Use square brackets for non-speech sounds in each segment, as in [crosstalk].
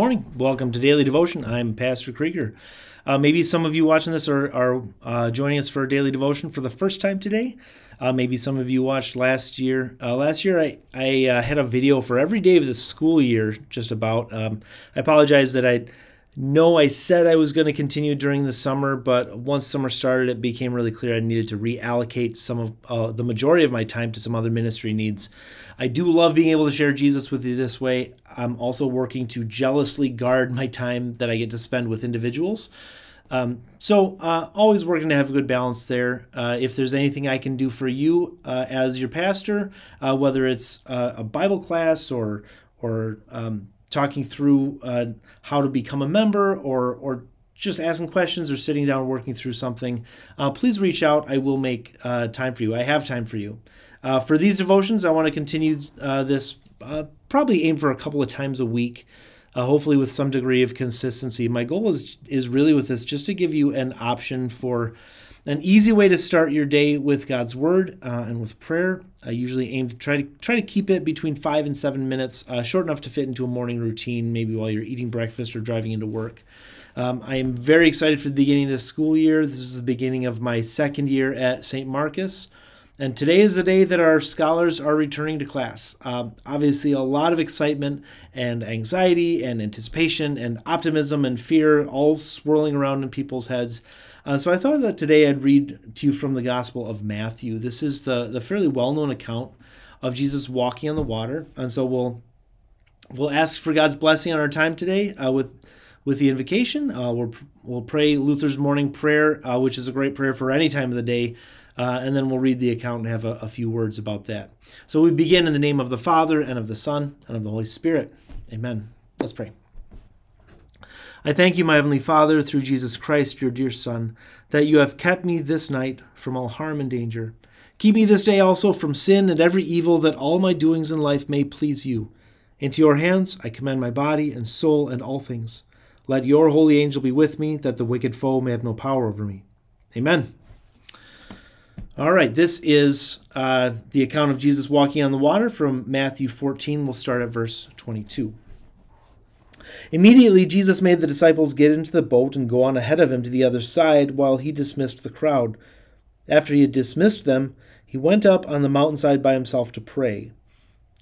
morning welcome to daily devotion i'm pastor krieger uh, maybe some of you watching this are, are uh, joining us for daily devotion for the first time today uh, maybe some of you watched last year uh, last year i, I uh, had a video for every day of the school year just about um, i apologize that i no, I said I was going to continue during the summer, but once summer started, it became really clear I needed to reallocate some of uh, the majority of my time to some other ministry needs. I do love being able to share Jesus with you this way. I'm also working to jealously guard my time that I get to spend with individuals. Um, so, uh, always working to have a good balance there. Uh, if there's anything I can do for you uh, as your pastor, uh, whether it's uh, a Bible class or or um, talking through uh, how to become a member or or just asking questions or sitting down working through something, uh, please reach out. I will make uh, time for you. I have time for you. Uh, for these devotions, I want to continue uh, this. Uh, probably aim for a couple of times a week, uh, hopefully with some degree of consistency. My goal is is really with this just to give you an option for an easy way to start your day with God's Word uh, and with prayer. I usually aim to try to try to keep it between five and seven minutes, uh, short enough to fit into a morning routine, maybe while you're eating breakfast or driving into work. Um, I am very excited for the beginning of this school year. This is the beginning of my second year at St. Marcus. And today is the day that our scholars are returning to class. Um, obviously, a lot of excitement and anxiety and anticipation and optimism and fear all swirling around in people's heads. Uh, so I thought that today I'd read to you from the Gospel of Matthew. This is the, the fairly well known account of Jesus walking on the water. And so we'll we'll ask for God's blessing on our time today uh, with with the invocation. Uh, we'll, we'll pray Luther's morning prayer, uh, which is a great prayer for any time of the day. Uh, and then we'll read the account and have a, a few words about that. So we begin in the name of the Father, and of the Son, and of the Holy Spirit. Amen. Let's pray. I thank you, my Heavenly Father, through Jesus Christ, your dear Son, that you have kept me this night from all harm and danger. Keep me this day also from sin and every evil, that all my doings in life may please you. Into your hands I commend my body and soul and all things. Let your holy angel be with me, that the wicked foe may have no power over me. Amen. All right, this is uh, the account of Jesus walking on the water from Matthew 14. We'll start at verse 22. Immediately, Jesus made the disciples get into the boat and go on ahead of him to the other side while he dismissed the crowd. After he had dismissed them, he went up on the mountainside by himself to pray.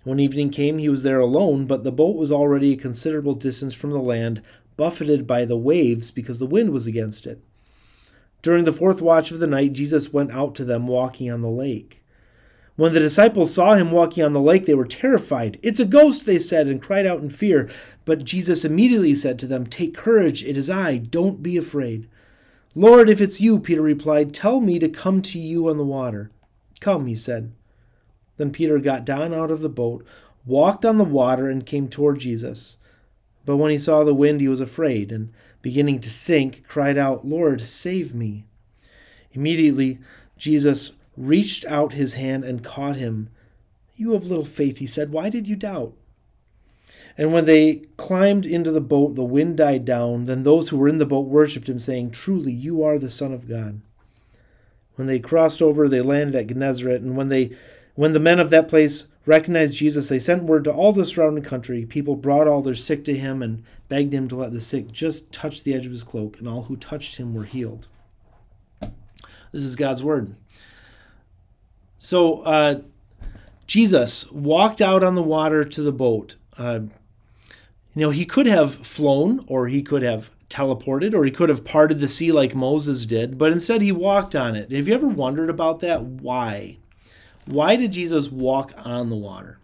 When evening came, he was there alone, but the boat was already a considerable distance from the land, buffeted by the waves because the wind was against it. During the fourth watch of the night, Jesus went out to them walking on the lake. When the disciples saw him walking on the lake, they were terrified. It's a ghost, they said, and cried out in fear. But Jesus immediately said to them, Take courage, it is I, don't be afraid. Lord, if it's you, Peter replied, tell me to come to you on the water. Come, he said. Then Peter got down out of the boat, walked on the water, and came toward Jesus. But when he saw the wind, he was afraid, and beginning to sink, cried out, Lord, save me. Immediately, Jesus reached out his hand and caught him. You have little faith, he said. Why did you doubt? And when they climbed into the boat, the wind died down. Then those who were in the boat worshipped him, saying, Truly, you are the Son of God. When they crossed over, they landed at Gennesaret. And when, they, when the men of that place recognized Jesus, they sent word to all the surrounding country. People brought all their sick to him and begged him to let the sick just touch the edge of his cloak, and all who touched him were healed. This is God's word. So uh, Jesus walked out on the water to the boat. Uh, you know, he could have flown, or he could have teleported, or he could have parted the sea like Moses did, but instead he walked on it. Have you ever wondered about that? Why? Why did Jesus walk on the water?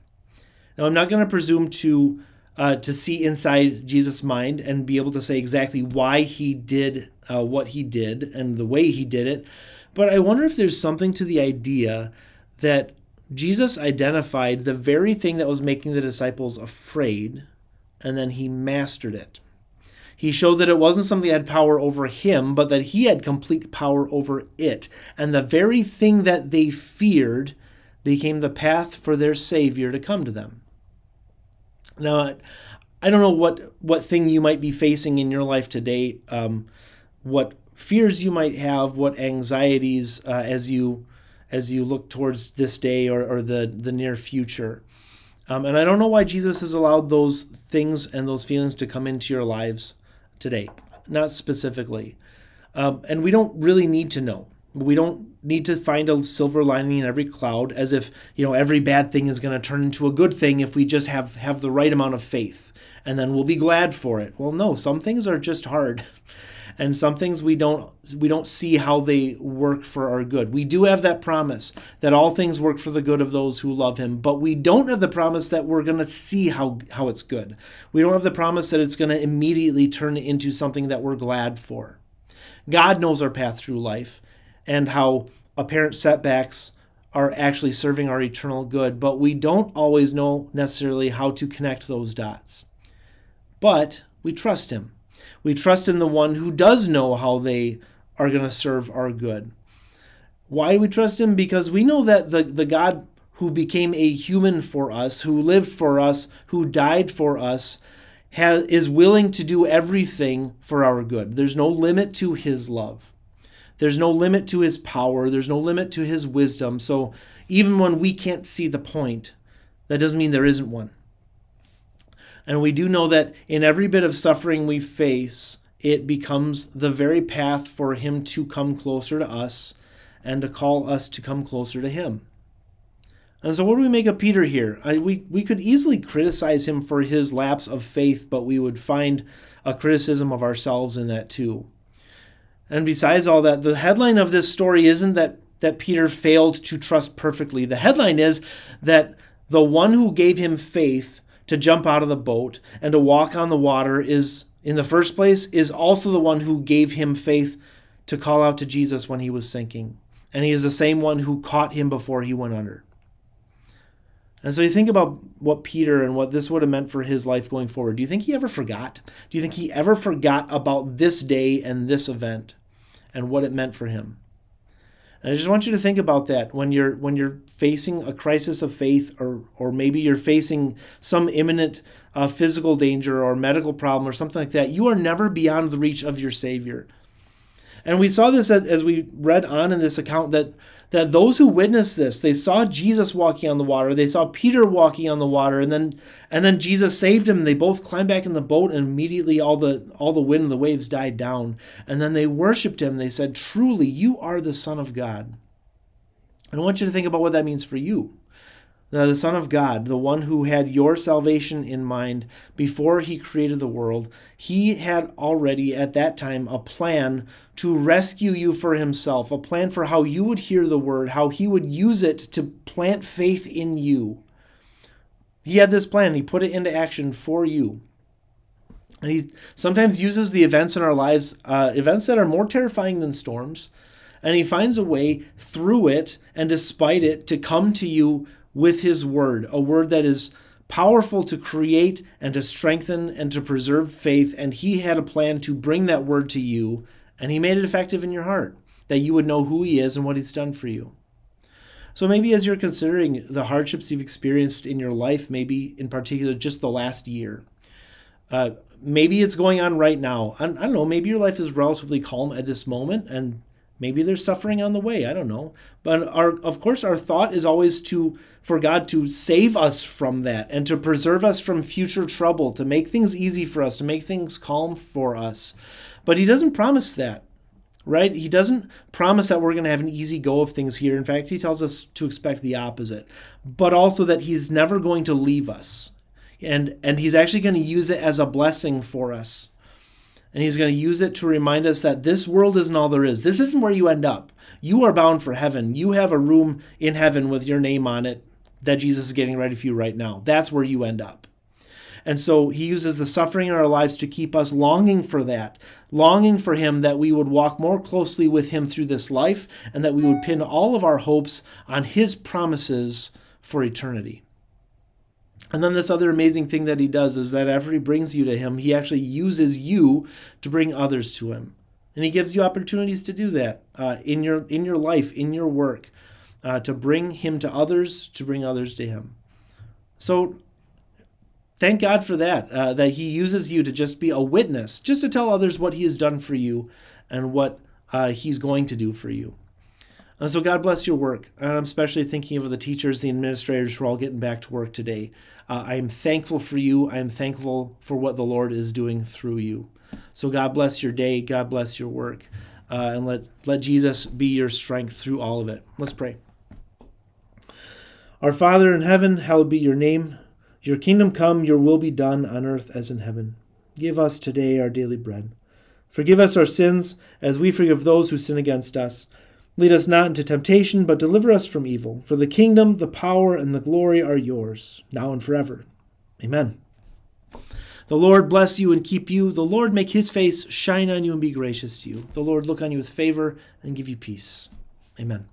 Now, I'm not going to presume to uh, to see inside Jesus' mind and be able to say exactly why he did uh, what he did and the way he did it, but I wonder if there's something to the idea that Jesus identified the very thing that was making the disciples afraid, and then he mastered it. He showed that it wasn't something that had power over him, but that he had complete power over it. And the very thing that they feared, became the path for their Savior to come to them. Now, I don't know what, what thing you might be facing in your life today, um, what fears you might have, what anxieties uh, as you as you look towards this day or, or the, the near future. Um, and I don't know why Jesus has allowed those things and those feelings to come into your lives today, not specifically. Um, and we don't really need to know we don't need to find a silver lining in every cloud as if you know every bad thing is going to turn into a good thing if we just have have the right amount of faith and then we'll be glad for it well no some things are just hard [laughs] and some things we don't we don't see how they work for our good we do have that promise that all things work for the good of those who love him but we don't have the promise that we're going to see how how it's good we don't have the promise that it's going to immediately turn into something that we're glad for god knows our path through life and how apparent setbacks are actually serving our eternal good, but we don't always know necessarily how to connect those dots. But we trust Him. We trust in the one who does know how they are going to serve our good. Why do we trust Him? Because we know that the, the God who became a human for us, who lived for us, who died for us, has, is willing to do everything for our good. There's no limit to His love. There's no limit to his power, there's no limit to his wisdom. So even when we can't see the point, that doesn't mean there isn't one. And we do know that in every bit of suffering we face, it becomes the very path for him to come closer to us and to call us to come closer to him. And so, what do we make of Peter here? I, we, we could easily criticize him for his lapse of faith, but we would find a criticism of ourselves in that too. And besides all that, the headline of this story isn't that, that Peter failed to trust perfectly. The headline is that the one who gave him faith to jump out of the boat and to walk on the water is, in the first place, is also the one who gave him faith to call out to Jesus when he was sinking. And he is the same one who caught him before he went under. And so you think about what Peter and what this would have meant for his life going forward. Do you think he ever forgot? Do you think he ever forgot about this day and this event? and what it meant for him. And I just want you to think about that when you're when you're facing a crisis of faith, or or maybe you're facing some imminent uh, physical danger or medical problem or something like that. You are never beyond the reach of your Savior. And we saw this as, as we read on in this account that that those who witnessed this, they saw Jesus walking on the water, they saw Peter walking on the water, and then and then Jesus saved him. They both climbed back in the boat, and immediately all the all the wind and the waves died down. And then they worshipped him. They said, Truly, you are the Son of God. And I want you to think about what that means for you the Son of God, the one who had your salvation in mind before he created the world, he had already at that time a plan to rescue you for himself, a plan for how you would hear the word, how he would use it to plant faith in you. He had this plan, he put it into action for you. And he sometimes uses the events in our lives, uh, events that are more terrifying than storms, and he finds a way through it and despite it to come to you with his word, a word that is powerful to create and to strengthen and to preserve faith. And he had a plan to bring that word to you, and he made it effective in your heart, that you would know who he is and what he's done for you. So maybe as you're considering the hardships you've experienced in your life, maybe in particular just the last year, uh, maybe it's going on right now. I, I don't know, maybe your life is relatively calm at this moment and Maybe there's suffering on the way. I don't know. But our, of course, our thought is always to for God to save us from that and to preserve us from future trouble, to make things easy for us, to make things calm for us. But He doesn't promise that, right? He doesn't promise that we're going to have an easy go of things here. In fact, He tells us to expect the opposite, but also that He's never going to leave us, and and He's actually going to use it as a blessing for us. And he's going to use it to remind us that this world isn't all there is. This isn't where you end up. You are bound for heaven. You have a room in heaven with your name on it that Jesus is getting ready for you right now. That's where you end up. And so he uses the suffering in our lives to keep us longing for that, longing for him that we would walk more closely with him through this life and that we would pin all of our hopes on his promises for eternity. And then this other amazing thing that he does is that after he brings you to him, he actually uses you to bring others to him. And he gives you opportunities to do that uh, in your in your life, in your work, uh, to bring him to others, to bring others to him. So thank God for that, uh, that he uses you to just be a witness, just to tell others what he has done for you and what uh, he's going to do for you. Uh, so God bless your work. I'm especially thinking of the teachers, the administrators who are all getting back to work today. Uh, I am thankful for you. I am thankful for what the Lord is doing through you. So God bless your day. God bless your work. Uh, and let, let Jesus be your strength through all of it. Let's pray. Our Father in heaven, hallowed be your name. Your kingdom come, your will be done on earth as in heaven. Give us today our daily bread. Forgive us our sins as we forgive those who sin against us Lead us not into temptation, but deliver us from evil. For the kingdom, the power, and the glory are yours, now and forever. Amen. The Lord bless you and keep you. The Lord make his face shine on you and be gracious to you. The Lord look on you with favor and give you peace. Amen.